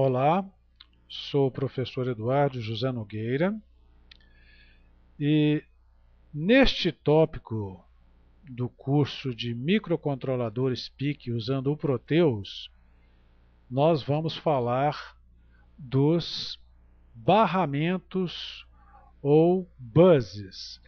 Olá, sou o professor Eduardo José Nogueira e neste tópico do curso de microcontroladores PIC usando o Proteus, nós vamos falar dos barramentos ou buses.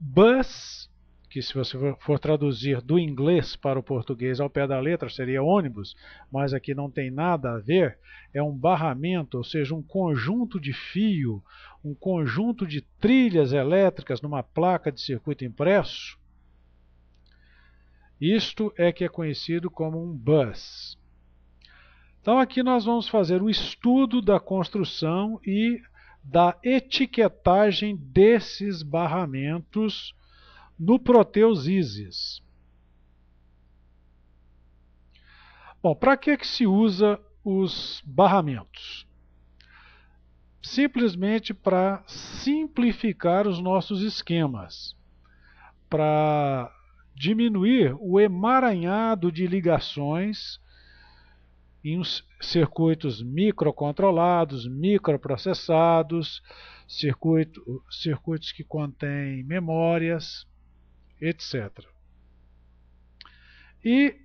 Bus que se você for traduzir do inglês para o português ao pé da letra seria ônibus, mas aqui não tem nada a ver, é um barramento, ou seja, um conjunto de fio, um conjunto de trilhas elétricas numa placa de circuito impresso. Isto é que é conhecido como um bus. Então aqui nós vamos fazer o estudo da construção e da etiquetagem desses barramentos do ISIS. Bom, para que, que se usa os barramentos? Simplesmente para simplificar os nossos esquemas, para diminuir o emaranhado de ligações em circuitos microcontrolados, microprocessados, circuito, circuitos que contêm memórias etc. E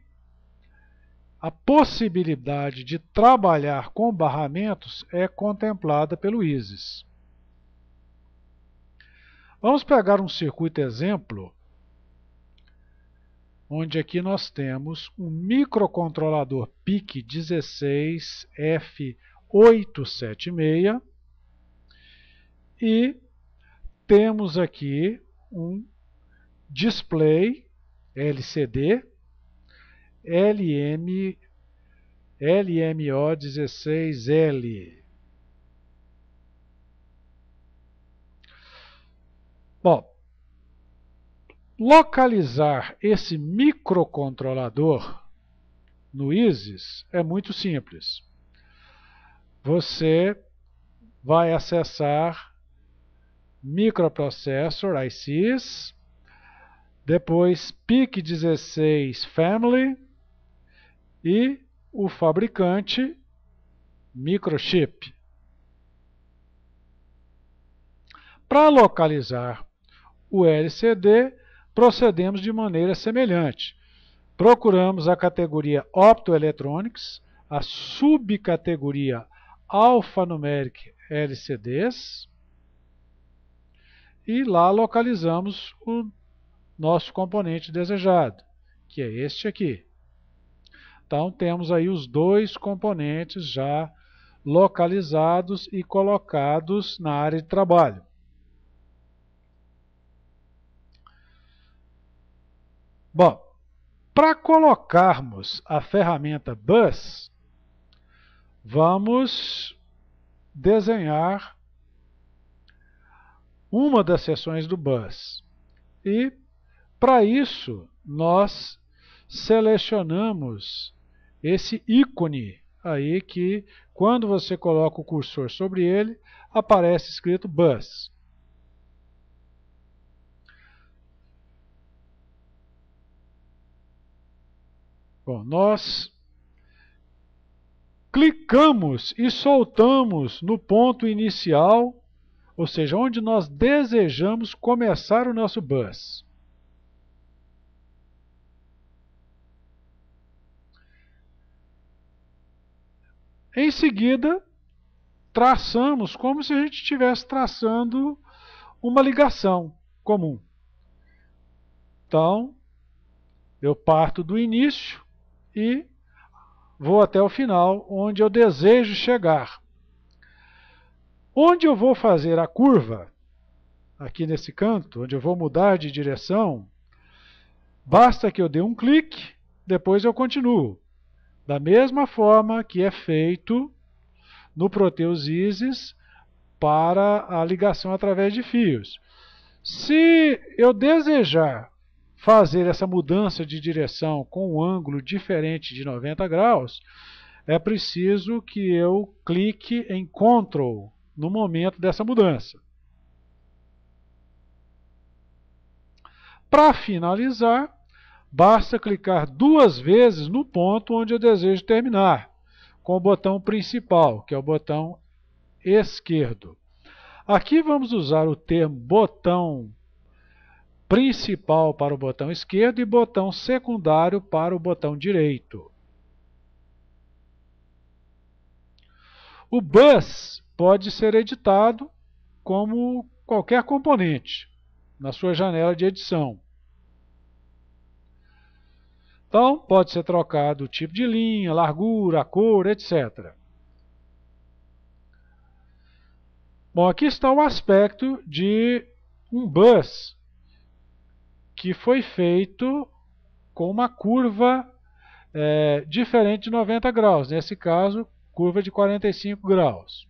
a possibilidade de trabalhar com barramentos é contemplada pelo ISIS. Vamos pegar um circuito exemplo, onde aqui nós temos um microcontrolador PIC 16F876 e temos aqui um display LCD LM LMO16L. Bom, localizar esse microcontrolador no ISIS é muito simples. Você vai acessar microprocessor ICs depois, PIC 16 Family e o fabricante Microchip. Para localizar o LCD, procedemos de maneira semelhante. Procuramos a categoria Optoelectronics, a subcategoria Alphanumeric LCDs e lá localizamos o nosso componente desejado, que é este aqui. Então temos aí os dois componentes já localizados e colocados na área de trabalho. Bom, para colocarmos a ferramenta Bus, vamos desenhar uma das seções do Bus. E para isso, nós selecionamos esse ícone aí que quando você coloca o cursor sobre ele, aparece escrito bus. Bom, nós clicamos e soltamos no ponto inicial, ou seja, onde nós desejamos começar o nosso bus. Em seguida, traçamos como se a gente estivesse traçando uma ligação comum. Então, eu parto do início e vou até o final, onde eu desejo chegar. Onde eu vou fazer a curva, aqui nesse canto, onde eu vou mudar de direção, basta que eu dê um clique, depois eu continuo. Da mesma forma que é feito no Proteusisis para a ligação através de fios. Se eu desejar fazer essa mudança de direção com um ângulo diferente de 90 graus, é preciso que eu clique em Ctrl no momento dessa mudança. Para finalizar, basta clicar duas vezes no ponto onde eu desejo terminar, com o botão principal, que é o botão esquerdo. Aqui vamos usar o termo botão principal para o botão esquerdo e botão secundário para o botão direito. O bus pode ser editado como qualquer componente na sua janela de edição. Então, pode ser trocado o tipo de linha, largura, cor, etc. Bom, aqui está o aspecto de um bus que foi feito com uma curva é, diferente de 90 graus, nesse caso, curva de 45 graus.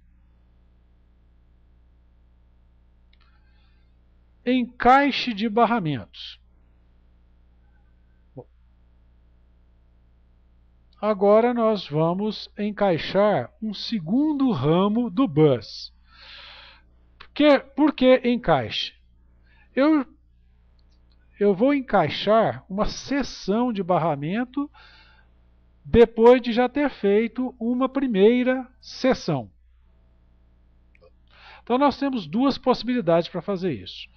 Encaixe de barramentos. Agora nós vamos encaixar um segundo ramo do bus. Que, por que encaixe? Eu, eu vou encaixar uma seção de barramento depois de já ter feito uma primeira seção. Então nós temos duas possibilidades para fazer isso.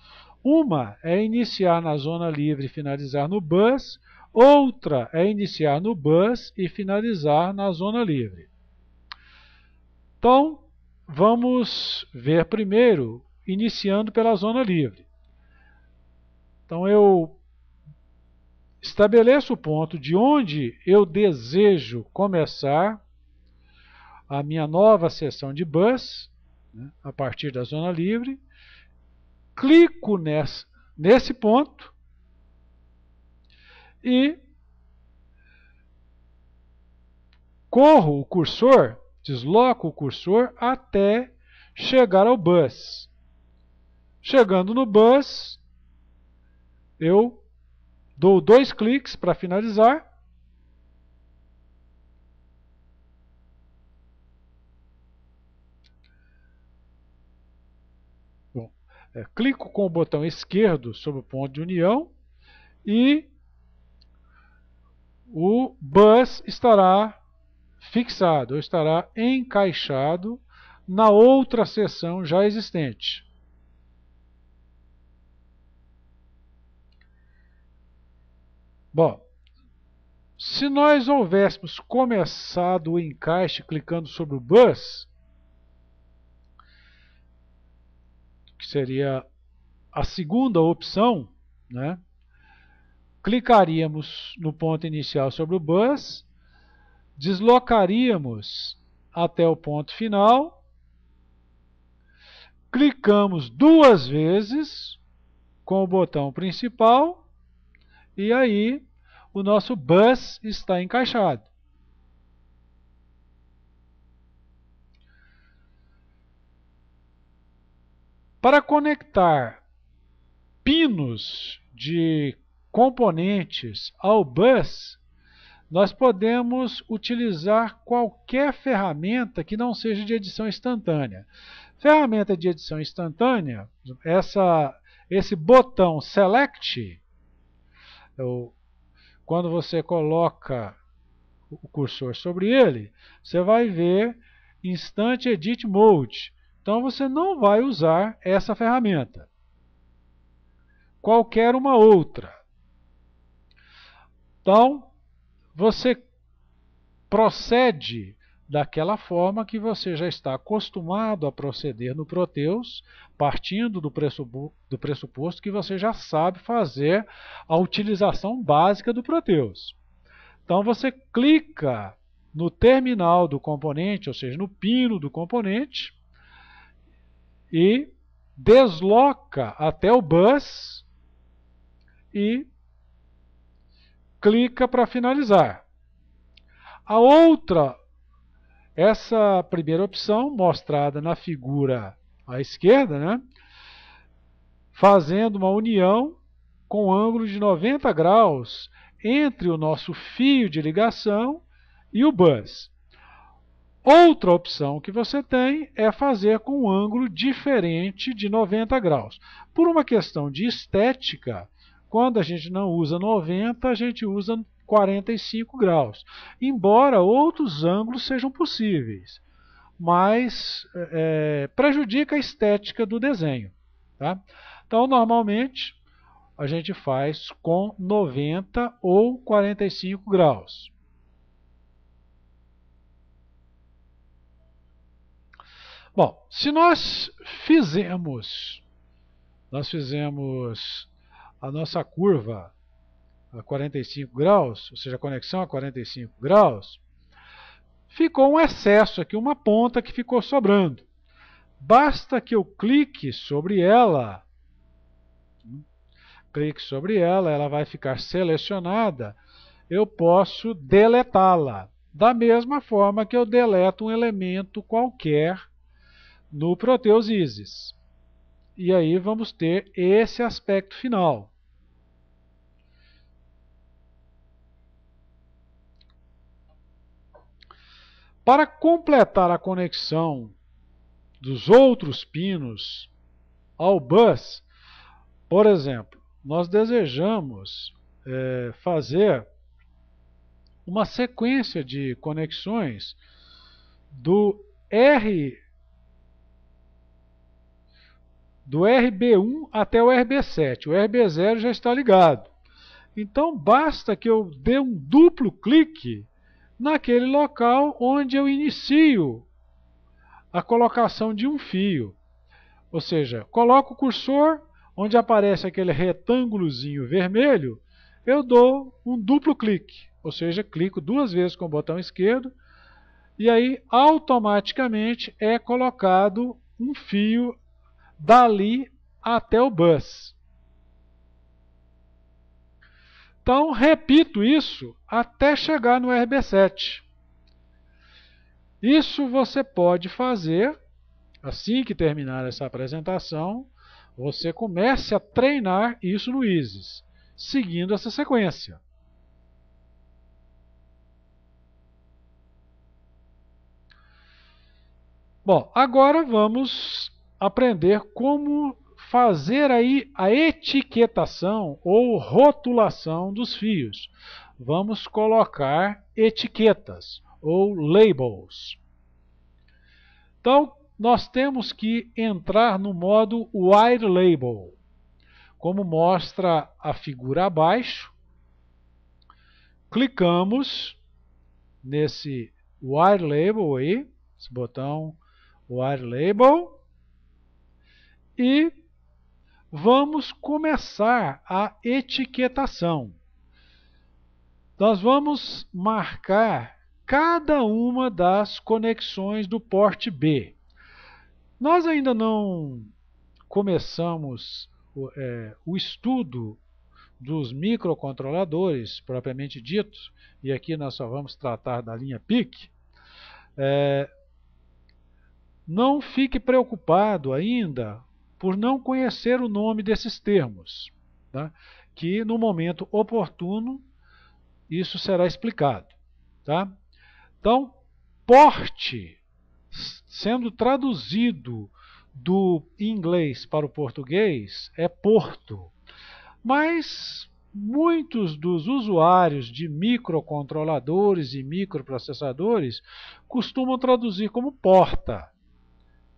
Uma é iniciar na zona livre e finalizar no bus. Outra é iniciar no bus e finalizar na zona livre. Então, vamos ver primeiro, iniciando pela zona livre. Então, eu estabeleço o ponto de onde eu desejo começar a minha nova sessão de bus, né, a partir da zona livre, clico nesse ponto, e corro o cursor, desloco o cursor até chegar ao bus. Chegando no bus, eu dou dois cliques para finalizar. Bom, é, clico com o botão esquerdo sobre o ponto de união e o bus estará fixado, ou estará encaixado na outra seção já existente. Bom, se nós houvéssemos começado o encaixe clicando sobre o bus, que seria a segunda opção, né? clicaríamos no ponto inicial sobre o bus, deslocaríamos até o ponto final, clicamos duas vezes com o botão principal e aí o nosso bus está encaixado. Para conectar pinos de componentes ao bus, nós podemos utilizar qualquer ferramenta que não seja de edição instantânea. Ferramenta de edição instantânea, essa, esse botão Select, quando você coloca o cursor sobre ele, você vai ver Instant Edit Mode. Então você não vai usar essa ferramenta. Qualquer uma outra. Então, você procede daquela forma que você já está acostumado a proceder no Proteus, partindo do pressuposto, do pressuposto que você já sabe fazer a utilização básica do Proteus. Então você clica no terminal do componente, ou seja, no pino do componente, e desloca até o bus e clica para finalizar. A outra, essa primeira opção mostrada na figura à esquerda, né? fazendo uma união com ângulo de 90 graus entre o nosso fio de ligação e o bus. Outra opção que você tem é fazer com um ângulo diferente de 90 graus. Por uma questão de estética, quando a gente não usa 90, a gente usa 45 graus. Embora outros ângulos sejam possíveis, mas é, é, prejudica a estética do desenho. Tá? Então, normalmente, a gente faz com 90 ou 45 graus. Bom, se nós fizemos, nós fizemos a nossa curva a 45 graus, ou seja, a conexão a 45 graus, ficou um excesso aqui, uma ponta que ficou sobrando. Basta que eu clique sobre ela, clique sobre ela, ela vai ficar selecionada, eu posso deletá-la. Da mesma forma que eu deleto um elemento qualquer no Proteus Isis. E aí vamos ter esse aspecto final. Para completar a conexão dos outros pinos ao bus, por exemplo, nós desejamos é, fazer uma sequência de conexões do R do RB1 até o RB7. O RB0 já está ligado. Então basta que eu dê um duplo clique naquele local onde eu inicio a colocação de um fio. Ou seja, coloco o cursor onde aparece aquele retângulozinho vermelho, eu dou um duplo clique, ou seja, clico duas vezes com o botão esquerdo e aí automaticamente é colocado um fio dali até o bus. Então, repito isso até chegar no RB7. Isso você pode fazer assim que terminar essa apresentação. Você comece a treinar isso no ISIS, seguindo essa sequência. Bom, agora vamos aprender como fazer aí a etiquetação ou rotulação dos fios. Vamos colocar etiquetas ou labels. Então, nós temos que entrar no modo Wire Label. Como mostra a figura abaixo, clicamos nesse Wire Label aí, esse botão Wire Label, e vamos começar a etiquetação. Nós vamos marcar cada uma das conexões do porte B. Nós ainda não começamos é, o estudo dos microcontroladores propriamente dito, e aqui nós só vamos tratar da linha PIC, é, não fique preocupado ainda por não conhecer o nome desses termos, tá? que no momento oportuno isso será explicado. Tá? Então, porte, sendo traduzido do inglês para o português, é porto. Mas muitos dos usuários de microcontroladores e microprocessadores costumam traduzir como porta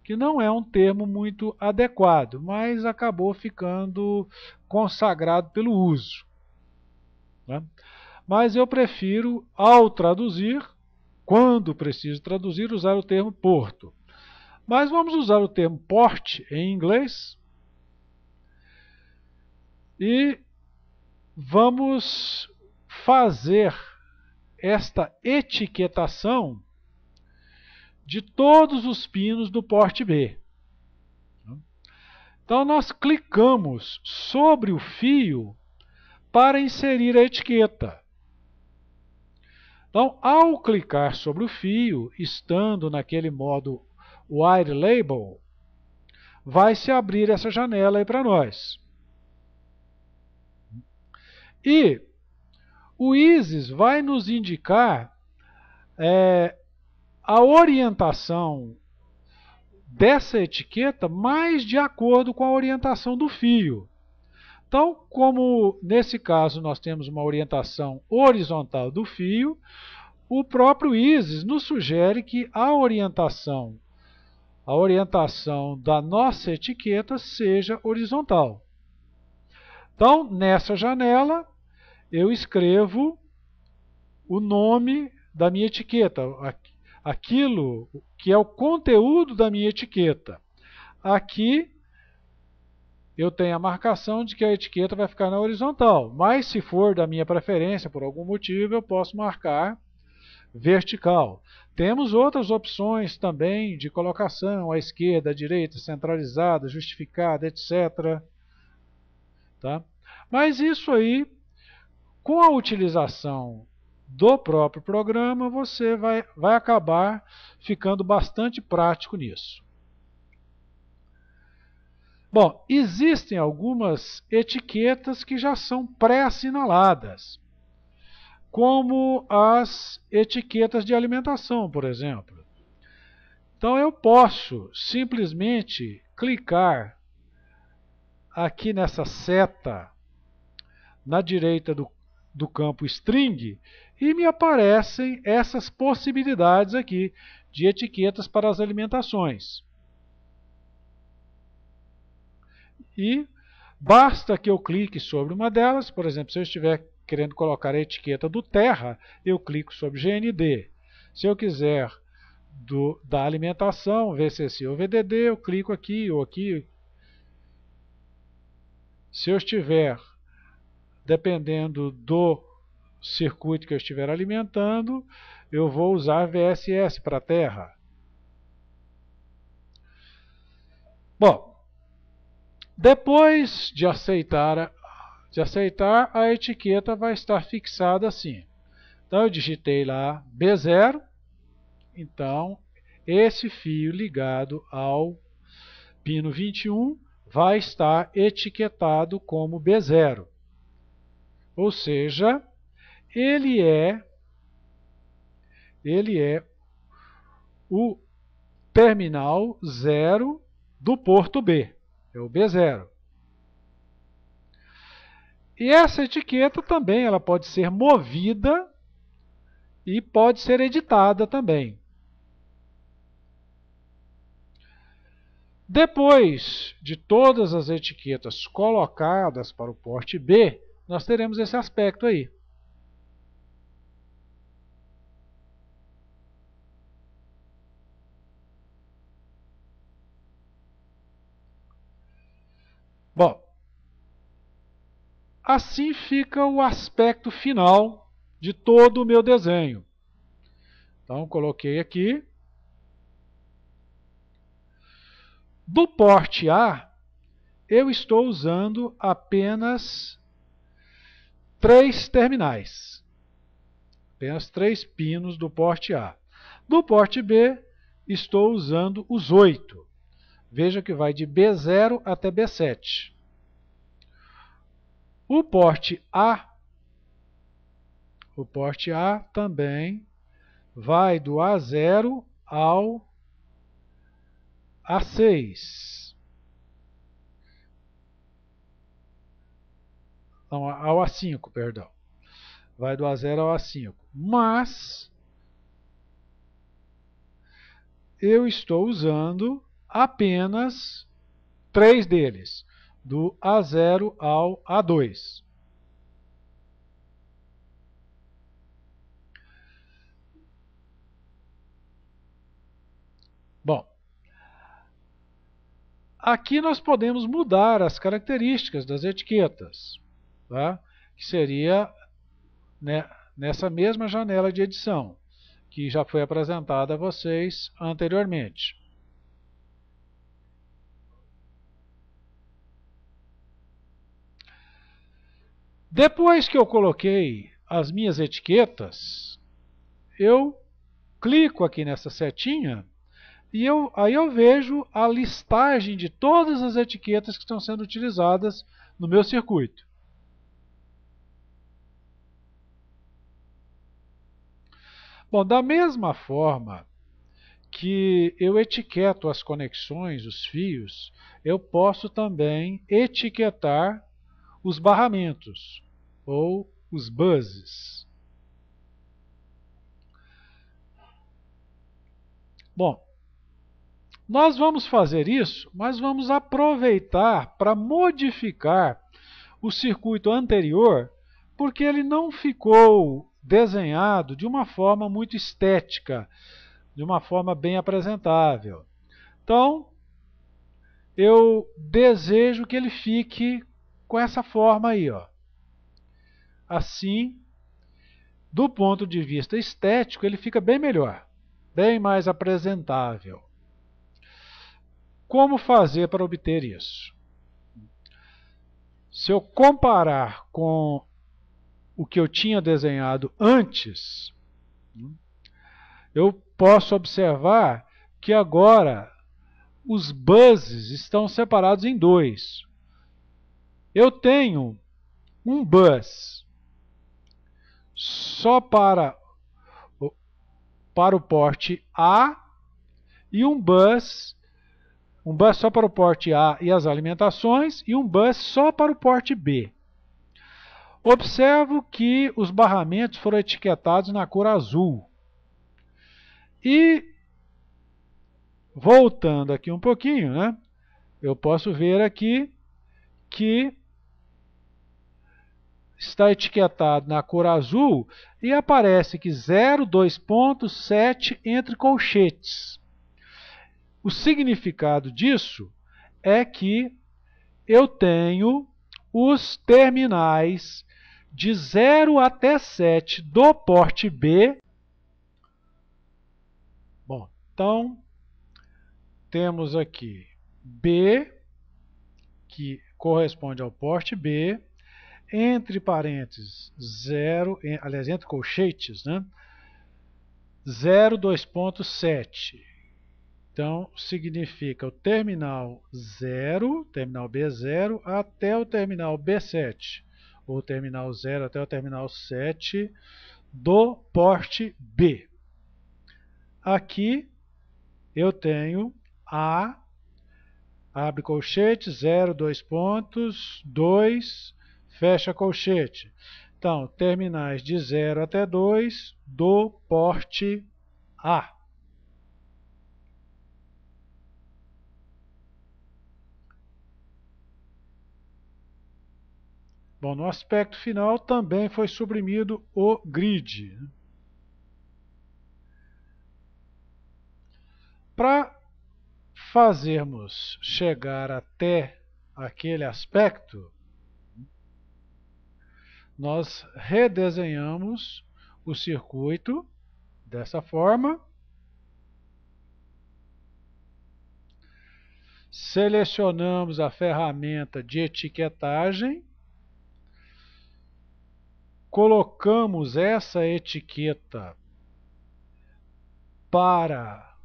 que não é um termo muito adequado, mas acabou ficando consagrado pelo uso. Né? Mas eu prefiro, ao traduzir, quando preciso traduzir, usar o termo porto. Mas vamos usar o termo port em inglês e vamos fazer esta etiquetação de todos os pinos do porte B. Então nós clicamos sobre o fio para inserir a etiqueta. Então, ao clicar sobre o fio, estando naquele modo Wire Label, vai se abrir essa janela aí para nós. E o ISIS vai nos indicar é, a orientação dessa etiqueta mais de acordo com a orientação do fio. Então, como nesse caso nós temos uma orientação horizontal do fio, o próprio ISIS nos sugere que a orientação a orientação da nossa etiqueta seja horizontal. Então, nessa janela, eu escrevo o nome da minha etiqueta. Aqui aquilo que é o conteúdo da minha etiqueta. Aqui eu tenho a marcação de que a etiqueta vai ficar na horizontal, mas se for da minha preferência, por algum motivo, eu posso marcar vertical. Temos outras opções também de colocação, à esquerda, à direita, centralizada, justificada, etc. Tá? Mas isso aí, com a utilização do próprio programa, você vai, vai acabar ficando bastante prático nisso. Bom, existem algumas etiquetas que já são pré-assinaladas, como as etiquetas de alimentação, por exemplo. Então eu posso simplesmente clicar aqui nessa seta na direita do do campo string e me aparecem essas possibilidades aqui de etiquetas para as alimentações. E basta que eu clique sobre uma delas, por exemplo, se eu estiver querendo colocar a etiqueta do terra, eu clico sobre GND. Se eu quiser do, da alimentação, VCC ou VDD, eu clico aqui ou aqui. Se eu estiver dependendo do circuito que eu estiver alimentando, eu vou usar VSS para terra. Bom, depois de aceitar, de aceitar, a etiqueta vai estar fixada assim. Então eu digitei lá B0, então esse fio ligado ao pino 21 vai estar etiquetado como B0. Ou seja, ele é ele é o terminal zero do porto B, é o B0. E essa etiqueta também ela pode ser movida e pode ser editada também. Depois de todas as etiquetas colocadas para o porte B, nós teremos esse aspecto aí. Bom, assim fica o aspecto final de todo o meu desenho. Então, coloquei aqui. Do porte A, eu estou usando apenas três terminais. Apenas três pinos do porte A. Do porte B, estou usando os oito. Veja que vai de B0 até B7. O porte A, o porte A também vai do A0 ao A6. Então, ao A5, perdão. Vai do A0 ao A5. Mas eu estou usando apenas três deles, do A0 ao A2. Bom, aqui nós podemos mudar as características das etiquetas tá? que seria né, nessa mesma janela de edição, que já foi apresentada a vocês anteriormente. Depois que eu coloquei as minhas etiquetas, eu clico aqui nessa setinha e eu, aí eu vejo a listagem de todas as etiquetas que estão sendo utilizadas no meu circuito. Bom, da mesma forma que eu etiqueto as conexões, os fios, eu posso também etiquetar os barramentos ou os buzzes. Bom, nós vamos fazer isso, mas vamos aproveitar para modificar o circuito anterior, porque ele não ficou desenhado de uma forma muito estética, de uma forma bem apresentável. Então, eu desejo que ele fique com essa forma aí, ó. Assim, do ponto de vista estético, ele fica bem melhor, bem mais apresentável. Como fazer para obter isso? Se eu comparar com o que eu tinha desenhado antes, eu posso observar que agora os buzzes estão separados em dois. Eu tenho um buzz só para, para o porte A e um bus um bus só para o porte A e as alimentações e um bus só para o porte B. Observo que os barramentos foram etiquetados na cor azul. E voltando aqui um pouquinho, né, eu posso ver aqui que está etiquetado na cor azul e aparece que 0,2.7 entre colchetes. O significado disso é que eu tenho os terminais de 0 até 7 do porte B. Bom, então temos aqui B, que corresponde ao porte B, entre parênteses 0, aliás, entre colchetes, né? 0,2.7. Então, significa o terminal 0, terminal B0, até o terminal B7 ou terminal 0 até o terminal 7 do porte B. Aqui eu tenho A, abre colchete, 0, 2 pontos, 2, fecha colchete. Então, terminais de 0 até 2 do porte A. Bom, no aspecto final também foi suprimido o grid. Para fazermos chegar até aquele aspecto, nós redesenhamos o circuito dessa forma. Selecionamos a ferramenta de etiquetagem colocamos essa etiqueta para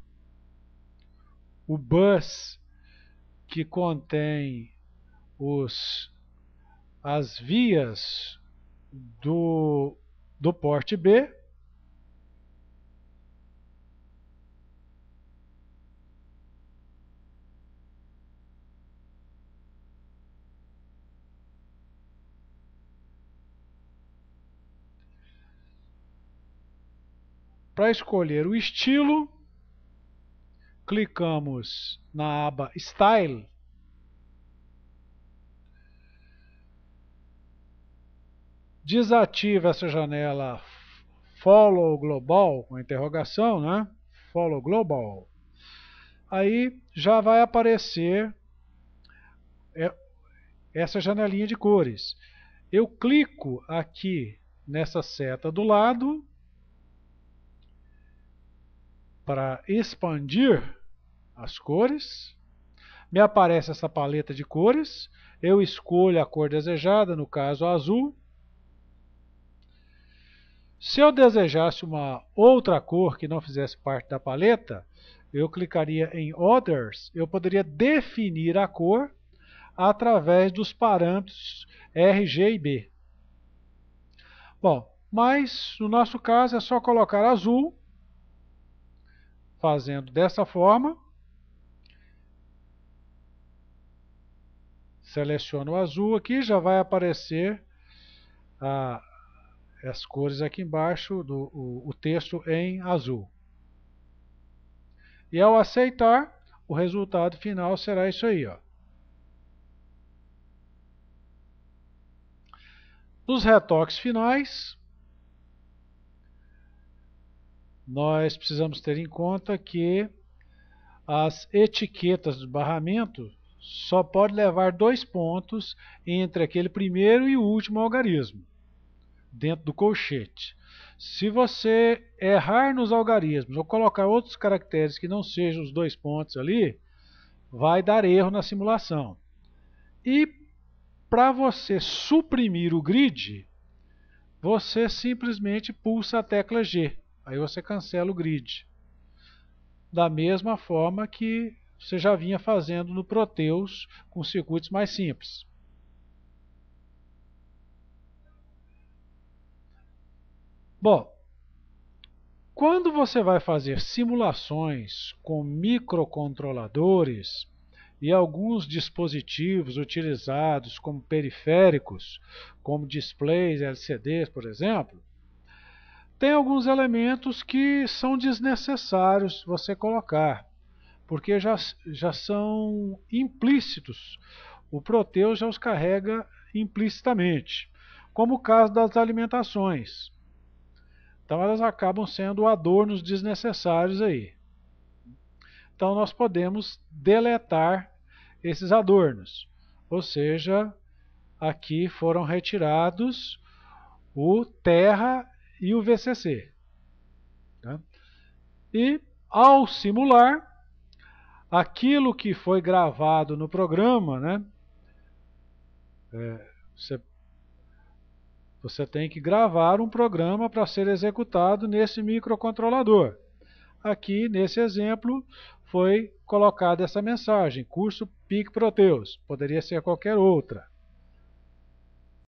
o bus que contém os, as vias do, do porte B Para escolher o estilo, clicamos na aba Style. Desativa essa janela Follow Global, com interrogação, né? Follow Global. Aí já vai aparecer é, essa janelinha de cores. Eu clico aqui nessa seta do lado para expandir as cores. Me aparece essa paleta de cores. Eu escolho a cor desejada, no caso azul. Se eu desejasse uma outra cor que não fizesse parte da paleta, eu clicaria em Others, eu poderia definir a cor através dos parâmetros R, G e B. Bom, mas no nosso caso é só colocar azul fazendo dessa forma. Seleciono o azul aqui, já vai aparecer ah, as cores aqui embaixo, do, o, o texto em azul. E ao aceitar, o resultado final será isso aí. Ó. Nos retoques finais, nós precisamos ter em conta que as etiquetas do barramento só pode levar dois pontos entre aquele primeiro e o último algarismo, dentro do colchete. Se você errar nos algarismos ou colocar outros caracteres que não sejam os dois pontos ali, vai dar erro na simulação. E para você suprimir o grid, você simplesmente pulsa a tecla G. Aí você cancela o grid. Da mesma forma que você já vinha fazendo no Proteus com circuitos mais simples. Bom, quando você vai fazer simulações com microcontroladores e alguns dispositivos utilizados como periféricos, como displays LCDs, por exemplo, tem alguns elementos que são desnecessários você colocar, porque já, já são implícitos. O Proteus já os carrega implicitamente, como o caso das alimentações. Então elas acabam sendo adornos desnecessários aí. Então nós podemos deletar esses adornos, ou seja, aqui foram retirados o terra e o VCC. Tá? E, ao simular, aquilo que foi gravado no programa, né, é, você, você tem que gravar um programa para ser executado nesse microcontrolador. Aqui, nesse exemplo, foi colocada essa mensagem, curso PIC Proteus. Poderia ser qualquer outra.